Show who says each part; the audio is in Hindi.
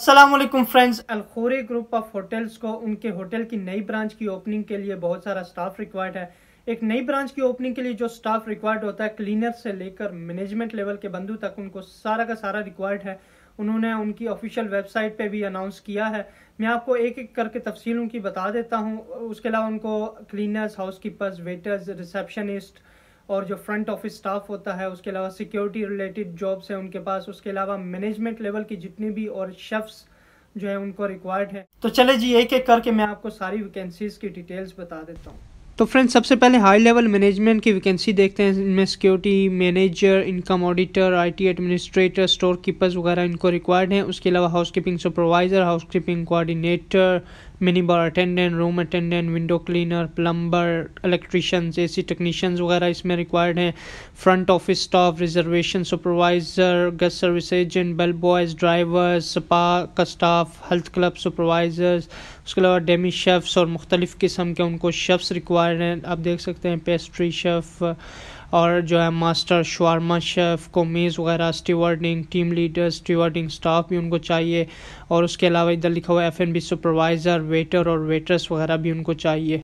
Speaker 1: Aslam friends Al Khor group of hotels को उनके होटल की नई ब्रांच की ओपनिंग के लिए बहुत सारा स्टाफ रिक्वायर्ड है एक नई ब्रांच की ओपनिंग के लिए जो स्टाफ रिक्वायर्ड होता है क्लीनर से लेकर मैनेजमेंट लेवल के बंधु तक उनको सारा का सारा रिक्वायर्ड है उन्होंने उनकी ऑफिशियल वेबसाइट पे भी अनाउंस किया है मैं आपको एक एक करके तफसील उनकी बता देता हूँ उसके अलावा उनको क्लीनर्स हाउसकीपर्स वेटर्स रिसेप्शनिस्ट और जो फ्रंट ऑफिस स्टाफ होता है उसके अलावा सिक्योरिटी रिलेटेड जॉब्स हैं उनके पास उसके अलावा मैनेजमेंट लेवल की जितनी भी और शेफ्स जो है उनको रिक्वायर्ड है तो चले जी एक एक करके मैं आपको सारी वैकेंसीज की डिटेल्स बता देता हूँ तो फ्रेंड्स सबसे पहले हाई लेवल मैनेजमेंट की वैकेंसी देखते हैं इनमें security manager income auditor IT administrator store keepers वगैरह इनको रिक्वायर्ड हैं उसके अलावा housekeeping supervisor housekeeping coordinator mini bar attendant room attendant window cleaner plumber A C technicians वगैरह इसमें रिक्वायर्ड हैं front office staff reservation supervisor guest service agent bell boys drivers spa का स्टाफ हेल्थ क्लब सुपरवाइज़र्स उसके अलावा डेमी शेफ़्स और मुख्तलिफ़ किस्म के उनको शेफ़्स रिक्वायर्ड हैं आप देख सकते हैं पेस्ट्री शेफ़ और जो है master shawarma chef commis वगैरह stewarding team leader stewarding staff भी उनको चाहिए और उसके अलावा इधर लिखा हुआ F N B supervisor waiter और वेटर्स वगैरह भी उनको चाहिए